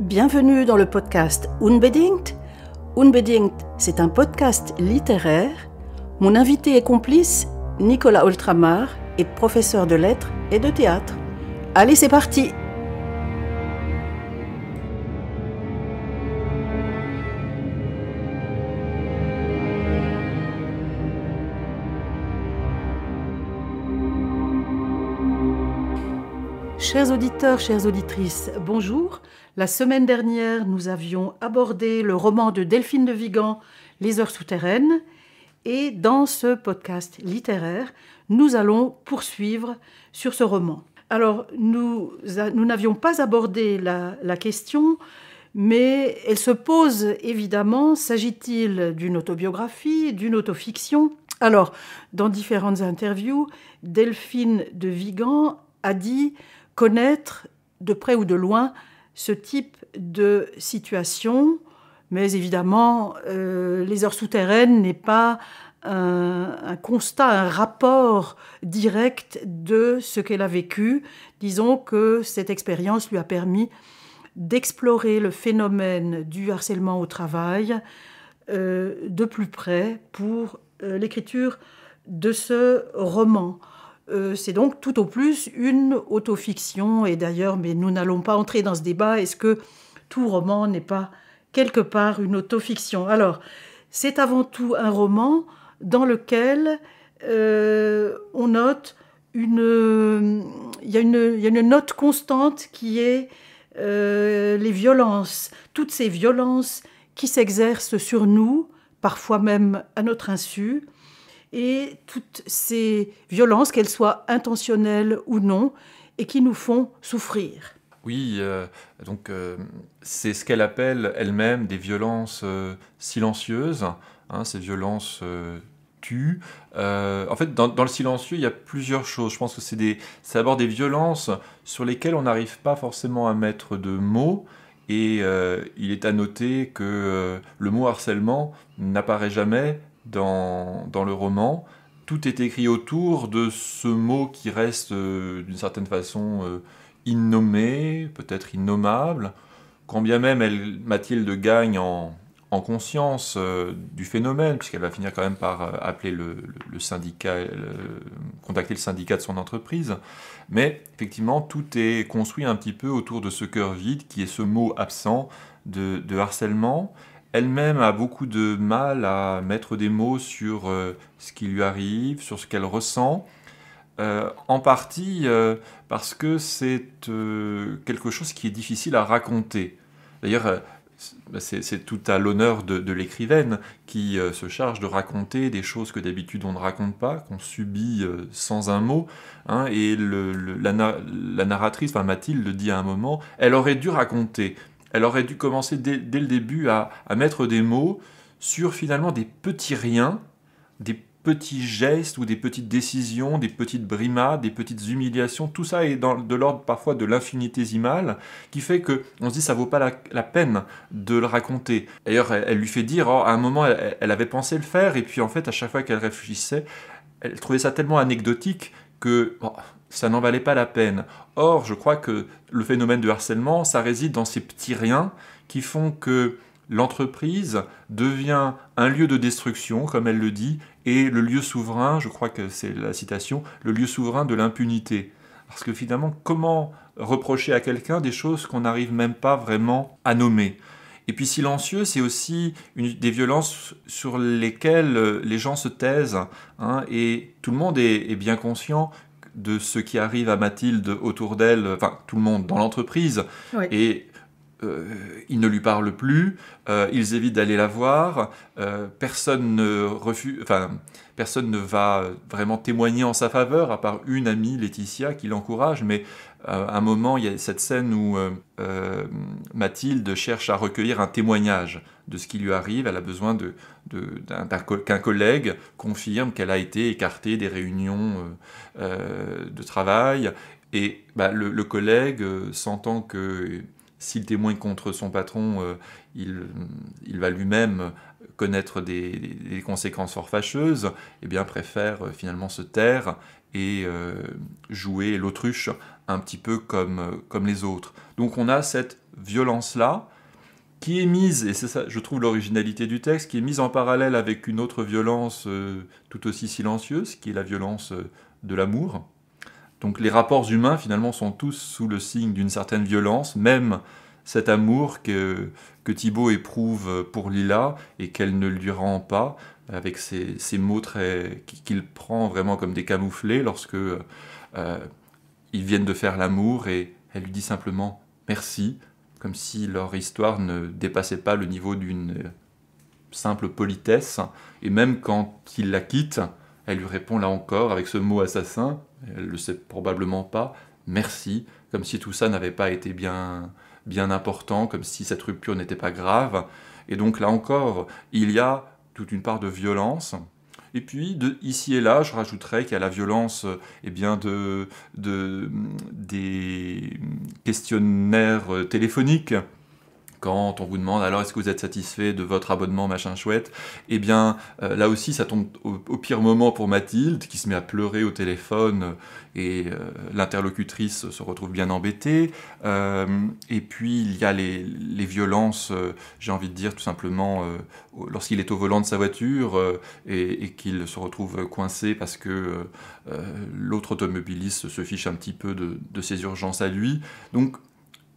Bienvenue dans le podcast Unbedingt. Unbedingt, c'est un podcast littéraire. Mon invité et complice, Nicolas Oltramar, est professeur de lettres et de théâtre. Allez, c'est parti! Chers auditeurs, chères auditrices, bonjour. La semaine dernière, nous avions abordé le roman de Delphine de Vigan, Les heures souterraines. Et dans ce podcast littéraire, nous allons poursuivre sur ce roman. Alors, nous, nous n'avions pas abordé la, la question, mais elle se pose évidemment, s'agit-il d'une autobiographie, d'une autofiction Alors, dans différentes interviews, Delphine de Vigan a dit connaître de près ou de loin ce type de situation, mais évidemment, euh, les heures souterraines n'est pas un, constat, un rapport direct de ce qu'elle a vécu. Disons que cette expérience lui a permis d'explorer le phénomène du harcèlement au travail euh, de plus près pour euh, l'écriture de ce roman. Euh, c'est donc tout au plus une autofiction. Et d'ailleurs, mais nous n'allons pas entrer dans ce débat, est-ce que tout roman n'est pas quelque part une autofiction Alors, c'est avant tout un roman dans lequel euh, on note une... Il y, a une, note constante qui est euh, les violences, toutes ces violences qui s'exercent sur nous, parfois même à notre insu, et toutes ces violences, qu'elles soient intentionnelles ou non, et qui nous font souffrir. Oui, euh, donc euh, c'est ce qu'elle appelle elle-même des violences euh, silencieuses. Hein, ces violences tuent. en fait, dans, le silencieux, il y a plusieurs choses. Je pense que c'est d'abord des violences sur lesquelles on n'arrive pas forcément à mettre de mots. Et il est à noter que le mot harcèlement n'apparaît jamais dans, le roman, tout est écrit autour de ce mot qui reste euh, d'une certaine façon euh, innommé, peut-être innommable, quand bien même Mathilde gagne en, conscience euh, du phénomène, puisqu'elle va finir quand même par appeler le, syndicat, contacter le syndicat de son entreprise. Mais effectivement, tout est construit un petit peu autour de ce cœur vide qui est ce mot absent de harcèlement elle-même a beaucoup de mal à mettre des mots sur euh, ce qui lui arrive, sur ce qu'elle ressent, euh, en partie euh, parce que c'est quelque chose qui est difficile à raconter. D'ailleurs, c'est tout à l'honneur de, l'écrivaine qui se charge de raconter des choses que d'habitude on ne raconte pas, qu'on subit sans un mot. Hein. et la, narratrice, enfin Mathilde, dit à un moment, elle aurait dû raconter, elle aurait dû commencer dès, le début à, mettre des mots sur finalement des petits riens, des petits gestes ou des petites décisions, des petites brimades, des petites humiliations, tout ça est dans, de l'ordre parfois de l'infinitésimal, qui fait que on se dit ça vaut pas la, peine de le raconter. D'ailleurs, elle, lui fait dire, oh, à un moment, elle, avait pensé le faire, et puis en fait, à chaque fois qu'elle réfléchissait, elle trouvait ça tellement anecdotique que ça n'en valait pas la peine. Or, je crois que le phénomène de harcèlement, ça réside dans ces petits riens qui font que l'entreprise devient un lieu de destruction, comme elle le dit, et le lieu souverain, je crois que c'est la citation, le lieu souverain de l'impunité. Parce que finalement, comment reprocher à quelqu'un des choses qu'on n'arrive même pas vraiment à nommer et puis silencieux, c'est aussi une, des violences sur lesquelles euh, les gens se taisent. Hein, et tout le monde est, est bien conscient de ce qui arrive à Mathilde autour d'elle, enfin tout le monde dans l'entreprise, et euh, il ne lui parle plus, euh, ils évitent d'aller la voir, euh, personne, ne refuse, enfin, personne ne va vraiment témoigner en sa faveur, à part une amie, Laetitia, qui l'encourage, mais euh, à un moment, il y a cette scène où Mathilde cherche à recueillir un témoignage de ce qui lui arrive, elle a besoin de, qu'un collègue confirme qu'elle a été écartée des réunions de travail, et bah, le, le, collègue, sentant que s'il témoigne contre son patron, euh, il, va lui-même connaître des, conséquences fort fâcheuses, et eh bien préfère euh, finalement se taire et euh, jouer l'autruche un petit peu comme les autres. Donc on a cette violence-là qui est mise, et c'est ça, je trouve l'originalité du texte, qui est mise en parallèle avec une autre violence tout aussi silencieuse, qui est la violence de l'amour, donc les rapports humains finalement sont tous sous le signe d'une certaine violence, même cet amour que, que Thibaut éprouve pour Lila et qu'elle ne lui rend pas, avec ces, mots très qu'il prend vraiment comme des camouflés lorsque euh, ils viennent de faire l'amour et elle lui dit simplement merci, comme si leur histoire ne dépassait pas le niveau d'une simple politesse. Et même quand il la quitte, elle lui répond là encore avec ce mot assassin elle le sait probablement pas, merci, comme si tout ça n'avait pas été bien, bien important, comme si cette rupture n'était pas grave. Et donc là encore, il y a toute une part de violence. Et puis, ici et là, je rajouterais qu'il y a la violence et eh bien, de, des questionnaires téléphoniques quand on vous demande alors est-ce que vous êtes satisfait de votre abonnement machin chouette, eh bien euh, là aussi ça tombe au, pire moment pour Mathilde qui se met à pleurer au téléphone euh, et euh, l'interlocutrice se retrouve bien embêtée. et puis il y a les, violences, j'ai envie de dire tout simplement lorsqu'il est au volant de sa voiture et, qu'il se retrouve coincé parce que l'autre automobiliste se fiche un petit peu de, de ses urgences à lui. Donc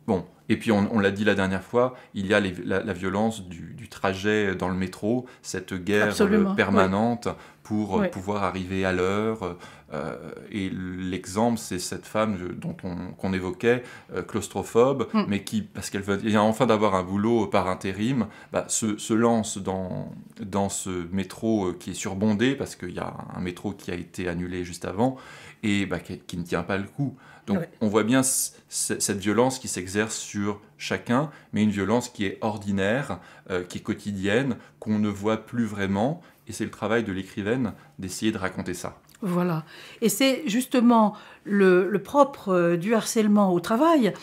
bon, et puis, on, l'a dit la dernière fois, il y a la, violence du, trajet dans le métro, cette guerre euh, permanente pour euh, pouvoir arriver à l'heure. Euh, et l'exemple, c'est cette femme euh, dont on, qu'on évoquait, claustrophobe, mm. mais qui, parce qu'elle veut enfin d'avoir un boulot par intérim, bah, se, lance dans, dans ce métro qui est surbondé, parce qu'il y a un métro qui a été annulé juste avant, et bah, qui, ne tient pas le coup. Donc on voit bien cette violence qui s'exerce sur chacun, mais une violence qui est ordinaire, qui est quotidienne, qu'on ne voit plus vraiment, et c'est le travail de l'écrivaine d'essayer de raconter ça. Voilà. Et c'est justement le, propre euh, du harcèlement au travail.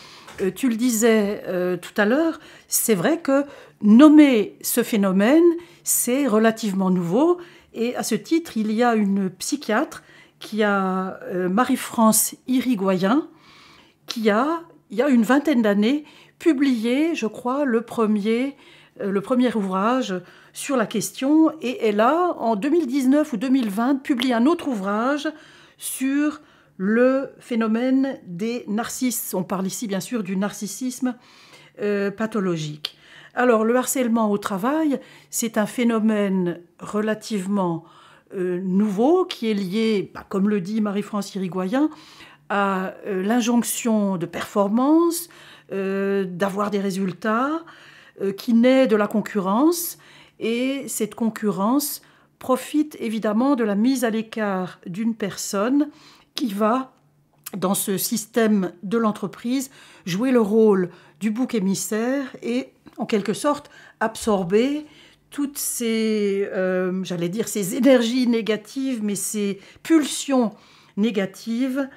Euh, tu le disais euh, tout à l'heure, c'est vrai que nommer ce phénomène, c'est relativement nouveau. Et à ce titre, il y a une psychiatre qui a Marie-France Irigoyen, qui a, il y a une vingtaine d'années, publié, je crois, le premier, le premier ouvrage sur la question et elle a, en 2019 ou 2020, publié un autre ouvrage sur le phénomène des narcisses. On parle ici bien sûr du narcissisme euh, pathologique. Alors le harcèlement au travail, c'est un phénomène relativement euh, nouveau qui est lié, bah, comme le dit Marie-France Irigoyen, à euh, l'injonction de performance, d'avoir des résultats, qui naît de la concurrence et cette concurrence profite évidemment de la mise à l'écart d'une personne qui va, dans ce système de l'entreprise, jouer le rôle du bouc émissaire et, en quelque sorte, absorber toutes ces, euh, j'allais dire, ces énergies négatives, mais ces pulsions négatives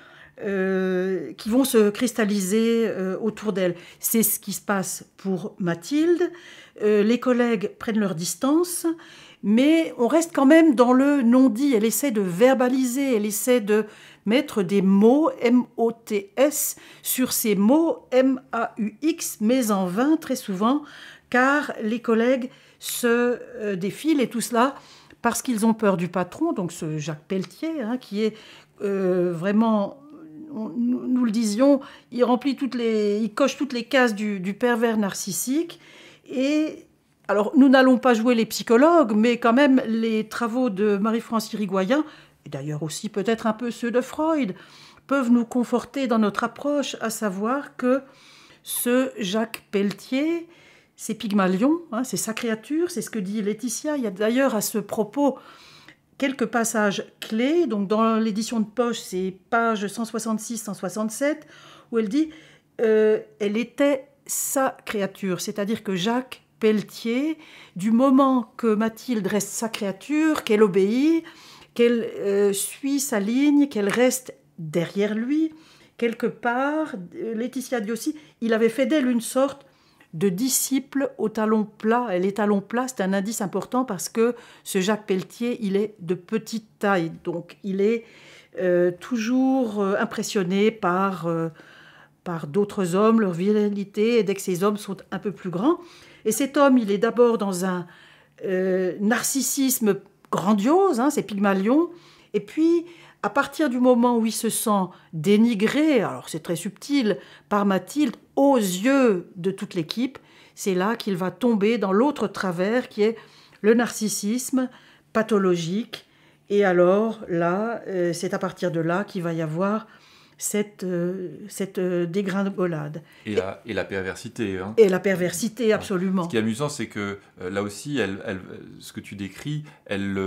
euh, qui vont se cristalliser euh, autour d'elle. C'est ce qui se passe pour Mathilde. Euh, les collègues prennent leur distance, mais on reste quand même dans le non-dit. Elle essaie de verbaliser, elle essaie de mettre des mots, M-O-T-S, sur ces mots, M-A-U-X, mais en vain très souvent, car les collègues se euh, défilent et tout cela parce qu'ils ont peur du patron, donc ce Jacques Pelletier, hein, qui est euh, vraiment nous, le disions, il remplit toutes les, il coche toutes les cases du pervers narcissique. Et alors, nous n'allons pas jouer les psychologues, mais quand même, les travaux de Marie-France Irigoyen, et d'ailleurs aussi peut-être un peu ceux de Freud, peuvent nous conforter dans notre approche, à savoir que ce Jacques Pelletier, c'est Pygmalion, hein, c'est sa créature, c'est ce que dit Laetitia. Il y a d'ailleurs à ce propos quelques passages clés. Donc, dans l'édition de poche, c'est page 166-167, où elle dit euh, Elle était sa créature, c'est-à-dire que Jacques Pelletier, du moment que Mathilde reste sa créature, qu'elle obéit, qu'elle euh, suit sa ligne, qu'elle reste derrière lui, quelque part, euh, Laetitia dit aussi, il avait fait d'elle une sorte de disciple au talon plat. Et les talons plats, c'est un indice important parce que ce Jacques Pelletier, il est de petite taille, donc il est euh, toujours impressionné par par d'autres hommes, leur virilité, et dès que ces hommes sont un peu plus grands. Et cet homme, il est d'abord dans un euh, narcissisme grandiose, hein, c'est Pygmalion, et puis à partir du moment où il se sent dénigré, alors c'est très subtil, par Mathilde, aux yeux de toute l'équipe, c'est là qu'il va tomber dans l'autre travers qui est le narcissisme pathologique. Et alors là, euh, c'est à partir de là qu'il va y avoir cette, euh, cette euh, dégringolade. Et, la, et la perversité. Hein. Et la perversité, absolument. Ce qui est amusant, c'est que euh, là aussi, elle, ce que tu décris, elle,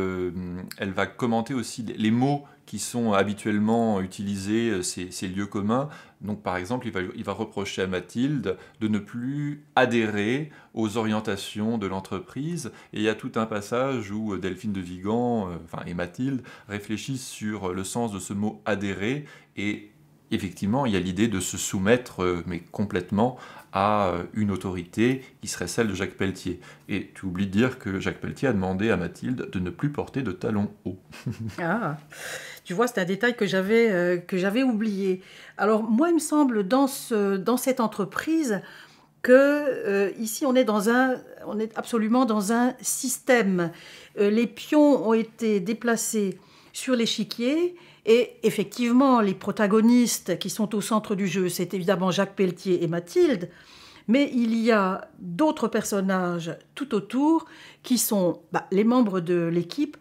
elle va commenter aussi les mots qui sont habituellement utilisés, euh, ces, lieux communs. Donc par exemple, il va, il va, reprocher à Mathilde de ne plus adhérer aux orientations de l'entreprise. Et il y a tout un passage où euh, Delphine de Vigan euh, enfin, et Mathilde réfléchissent sur le sens de ce mot adhérer. Et effectivement, il y a l'idée de se soumettre, mais complètement, à une autorité qui serait celle de Jacques Pelletier. Et tu oublies de dire que Jacques Pelletier a demandé à Mathilde de ne plus porter de talons hauts. ah tu vois, c'est un détail euh, que j'avais oublié. Alors moi, il me semble dans dans cette entreprise que euh, ici on est dans un on est absolument dans un système. Euh, les pions ont été déplacés sur l'échiquier et effectivement les protagonistes qui sont au centre du jeu, c'est évidemment Jacques Pelletier et Mathilde. Mais il y a d'autres personnages tout autour qui sont bah, les membres de l'équipe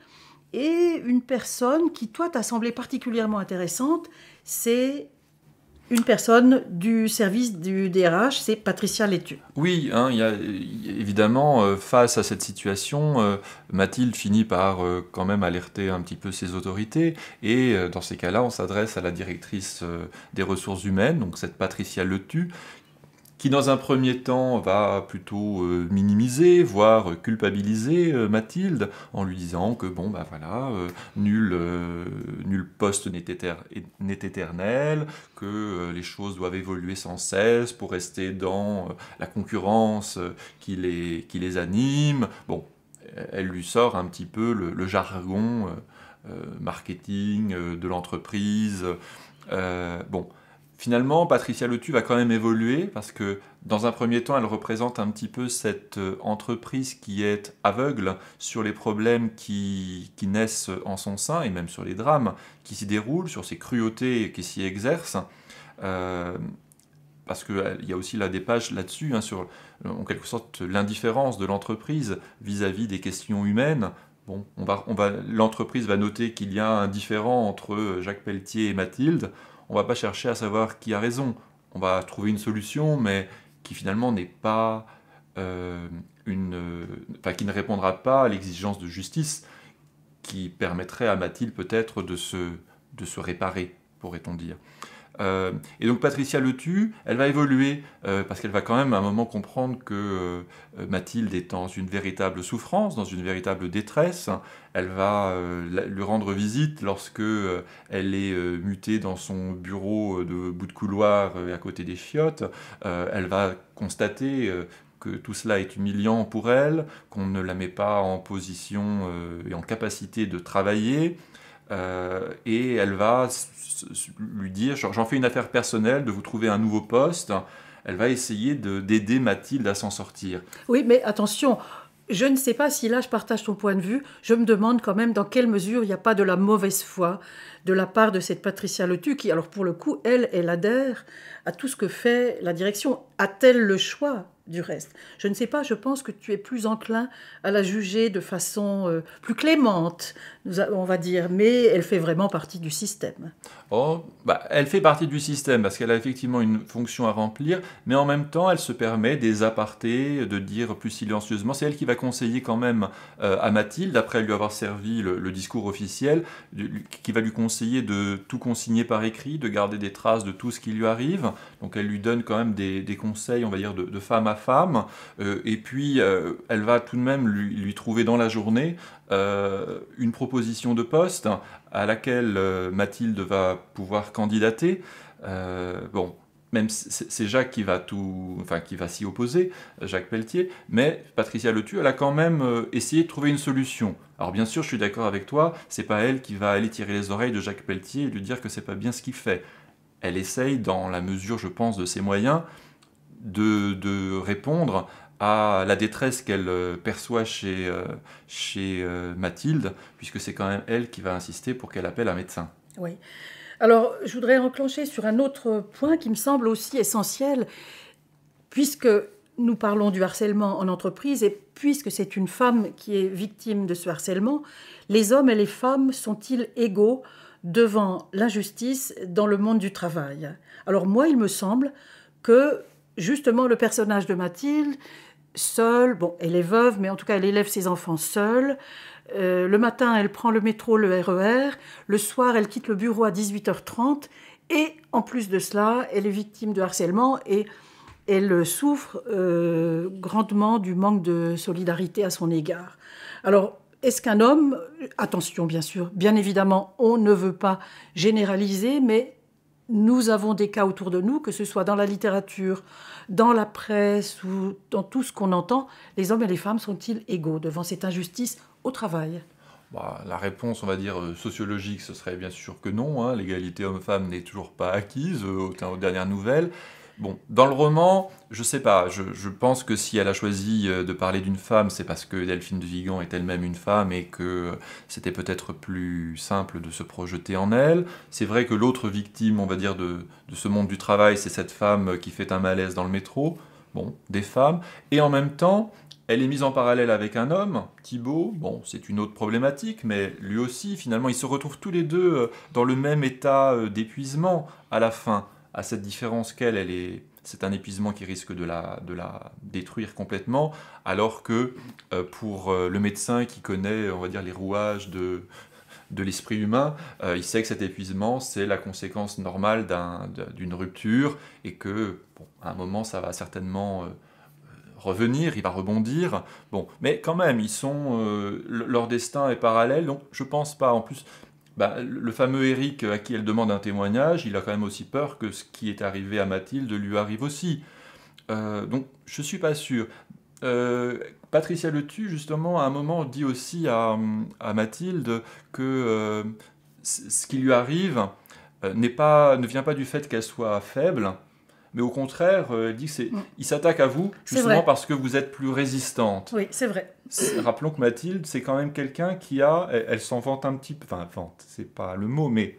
et une personne qui, toi, t'a semblé particulièrement intéressante, c'est une personne du service du DRH, c'est Patricia Letu. Oui, hein, évidemment, euh, face à cette situation, euh, Mathilde finit par euh, quand même alerter un petit peu ses autorités. Et dans ces cas-là, on s'adresse à la directrice des ressources humaines, donc cette Patricia Letu, dans un premier temps va plutôt euh, minimiser, voire culpabiliser euh, Mathilde, en lui disant que bon bah voilà, euh, nul, nul poste n'est éternel, que les choses doivent évoluer sans cesse pour rester dans la concurrence qui les, qui les anime. Bon, elle lui sort un petit peu le jargon marketing de l'entreprise. bon. Finalement, Patricia Lotu va quand même évoluer parce que dans un premier temps, elle représente un petit peu cette euh, entreprise qui est aveugle sur les problèmes qui, naissent en son sein et même sur les drames qui s'y déroulent, sur ces cruautés qui s'y exercent. Euh, parce qu'il euh, y a aussi là des pages là-dessus, hein, sur en quelque sorte l'indifférence de l'entreprise vis-à-vis des questions humaines. l'entreprise va noter qu'il y a un différent entre Jacques Pelletier et Mathilde on va pas chercher à savoir qui a raison. On va trouver une solution, mais qui finalement n'est pas euh, euh, enfin, qui ne répondra pas à l'exigence de justice qui permettrait à Mathilde peut-être de se réparer, pourrait-on dire. Euh, et donc Patricia le tue, elle va évoluer, euh, parce qu'elle va quand même à un moment comprendre que euh, Mathilde est dans une véritable souffrance, dans une véritable détresse. Elle va lui rendre visite lorsque elle est mutée dans son bureau de bout de couloir à côté des chiottes. elle va constater que tout cela est humiliant pour elle, qu'on ne la met pas en position et en capacité de travailler, euh, et elle va lui dire, j'en fais une affaire personnelle, de vous trouver un nouveau poste. Elle va essayer d'aider Mathilde à s'en sortir. Oui, mais attention, je ne sais pas si là je partage ton point de vue, je me demande quand même dans quelle mesure il n'y a pas de la mauvaise foi de la part de cette Patricia Letu qui, alors pour le coup, elle, elle adhère à tout ce que fait la direction. A-t-elle le choix du reste. Je ne sais pas, je pense que tu es plus enclin à la juger de façon euh, plus clémente, on va dire, mais elle fait vraiment partie du système. Oh, bah, elle fait partie du système parce qu'elle a effectivement une fonction à remplir, mais en même temps, elle se permet des apartés, de dire plus silencieusement. C'est elle qui va conseiller quand même euh, à Mathilde, après lui avoir servi le, discours officiel, qui va lui conseiller de tout consigner par écrit, de garder des traces de tout ce qui lui arrive. Donc elle lui donne quand même des, conseils, on va dire, de, de femme à femme, euh, et puis euh, elle va tout de même lui, trouver dans la journée euh, une proposition de poste à laquelle Mathilde va pouvoir candidater. bon, même c'est Jacques qui va tout, enfin qui va s'y opposer, Jacques Pelletier, mais Patricia Letu, elle a quand même essayé de trouver une solution. Alors bien sûr, je suis d'accord avec toi, c'est pas elle qui va aller tirer les oreilles de Jacques Pelletier et lui dire que c'est pas bien ce qu'il fait. Elle essaye, dans la mesure, je pense, de ses moyens, de, répondre à la détresse qu'elle euh, perçoit chez, euh, chez euh, Mathilde, puisque c'est quand même elle qui va insister pour qu'elle appelle un médecin. Oui. Alors, je voudrais enclencher sur un autre point qui me semble aussi essentiel, puisque nous parlons du harcèlement en entreprise et puisque c'est une femme qui est victime de ce harcèlement, les hommes et les femmes sont-ils égaux devant l'injustice dans le monde du travail Alors moi, il me semble que justement le personnage de Mathilde, seule, bon, elle est veuve, mais en tout cas, elle élève ses enfants seule. Euh, le matin, elle prend le métro, le RER. E le soir, elle quitte le bureau à 18h30. Et en plus de cela, elle est victime de harcèlement et elle souffre euh, grandement du manque de solidarité à son égard. Alors, est-ce qu'un homme, attention bien sûr, bien évidemment, on ne veut pas généraliser, mais nous avons des cas autour de nous, que ce soit dans la littérature, dans la presse ou dans tout ce qu'on entend, les hommes et les femmes sont-ils égaux devant cette injustice au travail bah, la réponse, on va dire, euh, sociologique, ce serait bien sûr que non. Hein. L'égalité homme-femme n'est toujours pas acquise, euh, aux dernières nouvelles. Bon, dans le roman, je sais pas, je, pense que si elle a choisi euh, de parler d'une femme, c'est parce que Delphine de Vigan est elle-même une femme et que c'était peut-être plus simple de se projeter en elle. C'est vrai que l'autre victime, on va dire, de, ce monde du travail, c'est cette femme qui fait un malaise dans le métro. Bon, des femmes. Et en même temps, elle est mise en parallèle avec un homme, Thibaut. Bon, c'est une autre problématique, mais lui aussi, finalement, ils se retrouvent tous les deux euh, dans le même état euh, d'épuisement à la fin à cette différence qu'elle, est, c'est un épuisement qui risque de la, détruire complètement, alors que euh, pour euh, le médecin qui connaît, on va dire, les rouages de, l'esprit humain, euh, il sait que cet épuisement, c'est la conséquence normale d'une rupture et que, à un moment, ça va certainement revenir, il va rebondir. Bon, mais quand même, ils sont, leur destin est parallèle, donc je pense pas. En plus, bah, le fameux Eric à qui elle demande un témoignage, il a quand même aussi peur que ce qui est arrivé à Mathilde lui arrive aussi. Euh, donc je suis pas sûr. Patricia euh, Patricia Letu, justement, à un moment, dit aussi à, Mathilde que euh, ce qui lui arrive ne vient pas du fait qu'elle soit faible, mais au contraire, euh, dit mm. il s'attaque à vous justement parce que vous êtes plus résistante. Oui, c'est vrai. Rappelons que Mathilde, c'est quand même quelqu'un qui a, elle, elle s'en vante un petit peu, enfin vante, c'est pas le mot, mais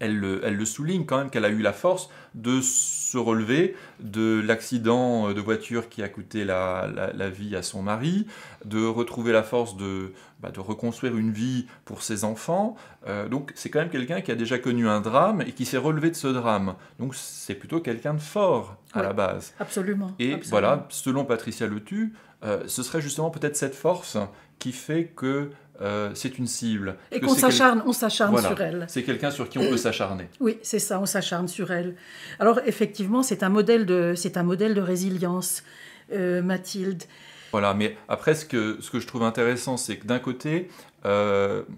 elle le, souligne quand même qu'elle a eu la force de se relever de l'accident de voiture qui a coûté la, vie à son mari, de retrouver la force de, bah, reconstruire une vie pour ses enfants. Euh, donc c'est quand même quelqu'un qui a déjà connu un drame et qui s'est relevé de ce drame. Donc c'est plutôt quelqu'un de fort à la base. Absolument. Et voilà, selon Patricia Le tu euh, ce serait justement peut-être cette force qui fait que euh, c'est une cible. Et qu'on s'acharne, on s'acharne sur elle. C'est quelqu'un sur qui on euh, peut s'acharner. Oui, c'est ça, on s'acharne sur elle. Alors effectivement, c'est un modèle de, un modèle de résilience, euh, Mathilde. Voilà, mais après, ce que, je trouve intéressant, c'est que d'un côté,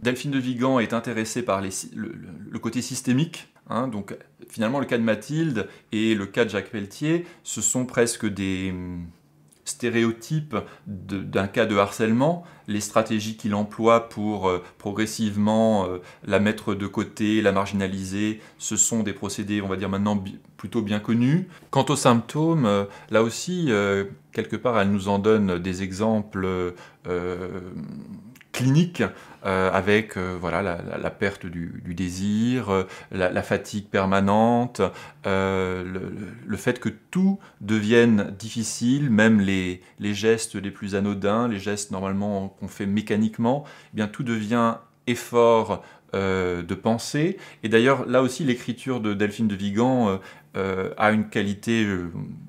Delphine de Vigan est intéressée par le, côté systémique, hein. donc finalement, le cas de Mathilde et le cas de Jacques Pelletier, ce sont presque des, stéréotype d'un cas de harcèlement, les stratégies qu'il emploie pour euh, progressivement euh, la mettre de côté, la marginaliser, ce sont des procédés, on va dire maintenant, plutôt bien connus. Quant aux symptômes, euh, là aussi, quelque part, elle nous en donne des exemples clinique euh, avec euh, voilà, la, perte du, désir, euh, la, fatigue permanente, le, fait que tout devienne difficile, même les, les gestes les plus anodins, les gestes normalement qu'on fait mécaniquement, eh bien tout devient effort euh, de pensée. Et d'ailleurs, là aussi, l'écriture de Delphine de Vigan euh, euh, a une qualité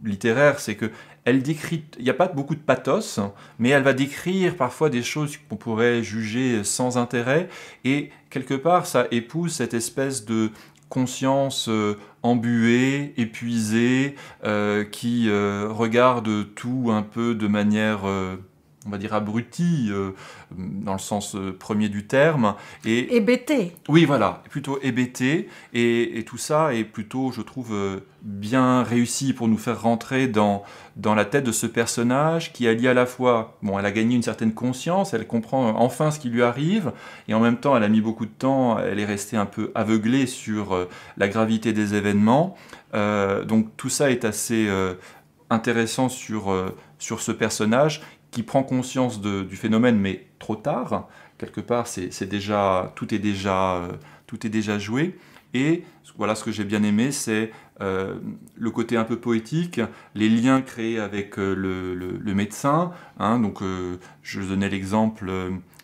littéraire, c'est que elle décrit, il n'y a pas beaucoup de pathos, mais elle va décrire parfois des choses qu'on pourrait juger sans intérêt, et quelque part, ça épouse cette espèce de conscience embuée, épuisée, qui regarde tout un peu de manière on va dire abruti euh, dans le sens euh, premier du terme et hébété. Oui, voilà, plutôt hébété et, tout ça est plutôt, je trouve, euh, bien réussi pour nous faire rentrer dans dans la tête de ce personnage qui a lié à la fois, bon, elle a gagné une certaine conscience, elle comprend enfin ce qui lui arrive et en même temps, elle a mis beaucoup de temps, elle est restée un peu aveuglée sur la gravité des événements. donc tout ça est assez intéressant sur sur ce personnage qui prend conscience du phénomène, mais trop tard. Quelque part, c'est déjà, tout est déjà, euh, tout est déjà joué. Et voilà, ce que j'ai bien aimé, c'est euh, le côté un peu poétique, les liens créés avec euh, le, médecin. Hein. donc, je donnais l'exemple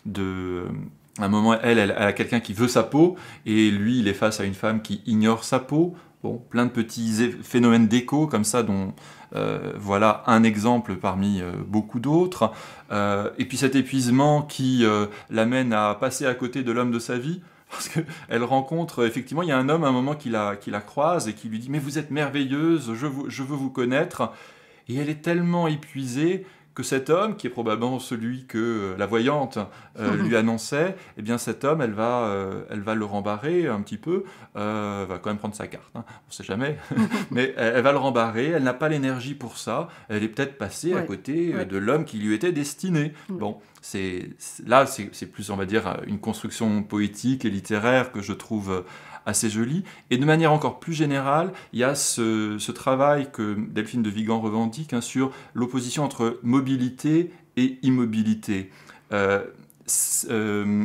de. un moment, elle, elle, a quelqu'un qui veut sa peau, et lui, il est face à une femme qui ignore sa peau. Bon, plein de petits phénomènes d'écho comme ça dont, euh, voilà un exemple parmi euh, beaucoup d'autres. Euh, et puis cet épuisement qui l'amène à passer à côté de l'homme de sa vie. Parce qu'elle rencontre, effectivement, il y a un homme à un moment qui la, croise et qui lui dit Mais vous êtes merveilleuse, je veux vous connaître. Et elle est tellement épuisée que cet homme, qui est probablement celui que euh, la voyante euh, lui annonçait, eh bien cet homme, elle va, euh, elle va le rembarrer un petit peu, euh, va quand même prendre sa carte, hein. on ne sait jamais, mais elle, va le rembarrer, elle n'a pas l'énergie pour ça, elle est peut-être passée à côté de l'homme qui lui était destiné. Bon, c'est là, c'est plus, on va dire, une construction poétique et littéraire que je trouve assez joli. Et de manière encore plus générale, il y a ce, travail que Delphine de Vigan revendique hein, sur l'opposition entre mobilité et immobilité. Euh, euh,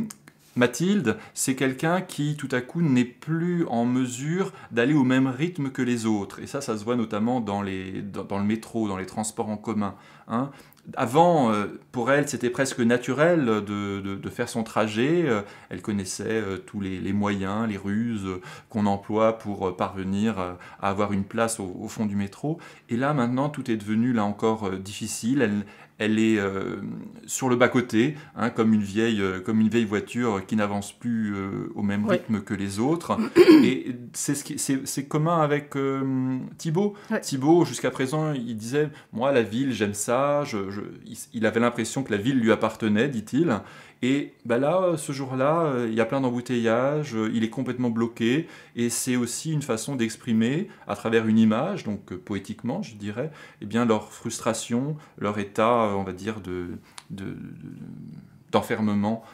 Mathilde, c'est quelqu'un qui tout à coup n'est plus en mesure d'aller au même rythme que les autres. Et ça, ça se voit notamment dans, les, le métro, dans les transports en commun. Hein. Avant, euh, pour elle, c'était presque naturel de, faire son trajet. Euh, elle connaissait euh, tous les, moyens, les ruses qu'on emploie pour parvenir à avoir une place au, fond du métro. Et là, maintenant, tout est devenu, là encore, difficile elle est euh, sur le bas-côté, hein, euh, comme, une vieille, voiture qui n'avance plus euh, au même rythme que les autres. Et c'est commun avec Thibault. Thibaut, Thibault, jusqu'à présent, il disait, moi, la ville, j'aime ça. il avait l'impression que la ville lui appartenait, dit-il. Et bah là, euh, ce jour-là, euh, il y a plein d'embouteillages, euh, il est complètement bloqué, et c'est aussi une façon d'exprimer, à travers une image, donc poétiquement, je dirais, eh bien, leur frustration, leur état, on va dire, d'enfermement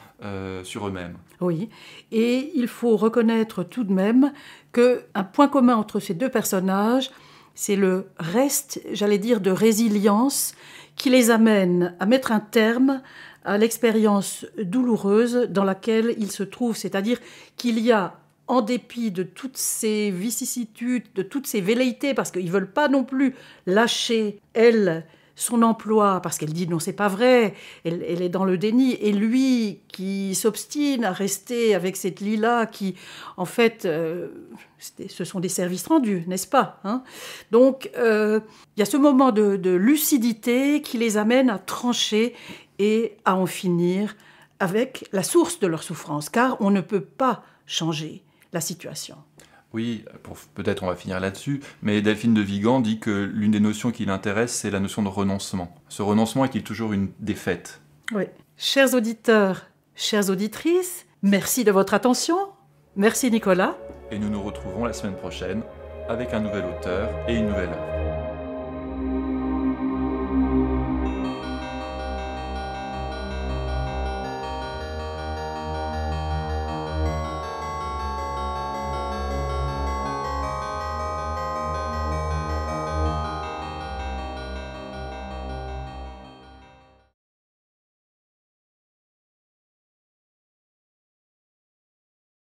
sur eux-mêmes. Oui, et il faut reconnaître tout de même qu'un point commun entre ces deux personnages, c'est le reste, j'allais dire, de résilience qui les amène à mettre un terme à l'expérience douloureuse dans laquelle il se trouve, c'est-à-dire qu'il y a en dépit de toutes ces vicissitudes, de toutes ces velléités, parce qu'ils ne veulent pas non plus lâcher, elle, son emploi, parce qu'elle dit non, c'est pas vrai, elle, est dans le déni, et lui qui s'obstine à rester avec cette Lila qui, en fait, euh, ce sont des services rendus, n'est-ce pas hein Donc, euh, il y a ce moment de lucidité qui les amène à trancher et à en finir avec la source de leur souffrance, car on ne peut pas changer la situation. Oui, peut-être on va finir là-dessus, mais Delphine de Vigan dit que l'une des notions qui l'intéresse, c'est la notion de renoncement. Ce renoncement est-il toujours une défaite Oui. Chers auditeurs, chères auditrices, merci de votre attention. Merci Nicolas. Et nous nous retrouvons la semaine prochaine avec un nouvel auteur et une nouvelle œuvre.